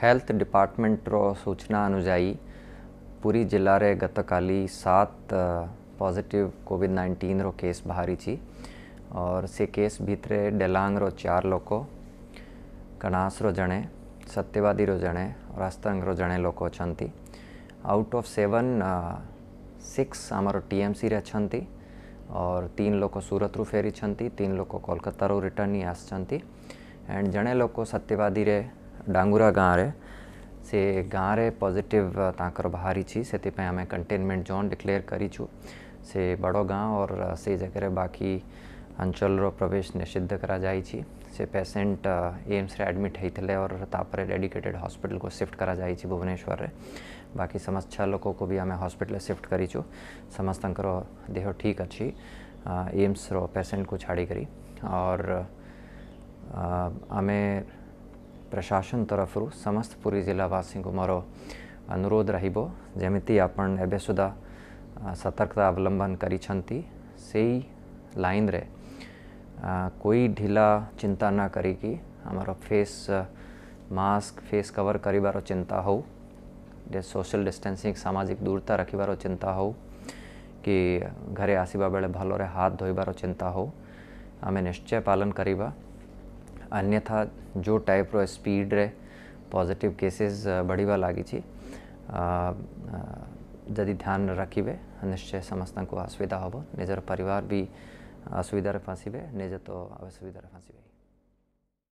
सूचना अनुजाई पूरी जिले रे गत काली सात पॉजिटिव कोविड नाइंटीन रो केस बाहरी और से केस भितरे डेलांग रो चार लोक कणास रो जणे सत्यवादी रो जणे और अस्तंग रो जणे लोक अच्छा आउट ऑफ सेवन सिक्स आमर टीएमसी रे अछंती और तीन लोक सूरत रु फेरी छंती तीन लोक कोलकाता रु रिटर्न ही आसछंती एंड जणे लोक सत्यवादी रे डांगुरा गाँव में से गाँव में पजिटिव बाहरी से आम कंटेनमेंट जोन डिक्लेयर कर बड़ गाँव और से जगह बाकी अंचल रो प्रवेश निषिद्ध करा से पेसेंट एम्स रे एडमिट होते और तापर डेडिकेटेड हॉस्पिटल को शिफ्ट करा जाई भुवनेश्वर रे बाकी समस्त छह लोगों को भी आम हस्पिटा सिफ्ट कर समस्त देह ठीक अच्छी एम्स रो पेसेंट को छाड़ी करी और आम प्रशासन तरफ समस्त पूरी जिलावासी को मोर अनुरोध रमि आप सुधा सतर्कता अवलंबन कर से लाइन रे कोई ढिला चिंता ना करी हमारो फेस मास्क फेस कवर करार चिंता हो सोशल डिस्टेंसिंग सामाजिक दूरता रखार चिंता हो कि घरे आसवा बेले भल हाथ धोबार चिंता हो आम निश्चय पालन करवा अन्यथा जो टाइप रो स्पीड रे पॉजिटिव केसेस बढ़वा लगी जदि ध्यान रखिए निश्चय समस्त को असुविधा हम निजर परिवार भी असुविधार फाँसवे निजे तो असुविधा फाँसवे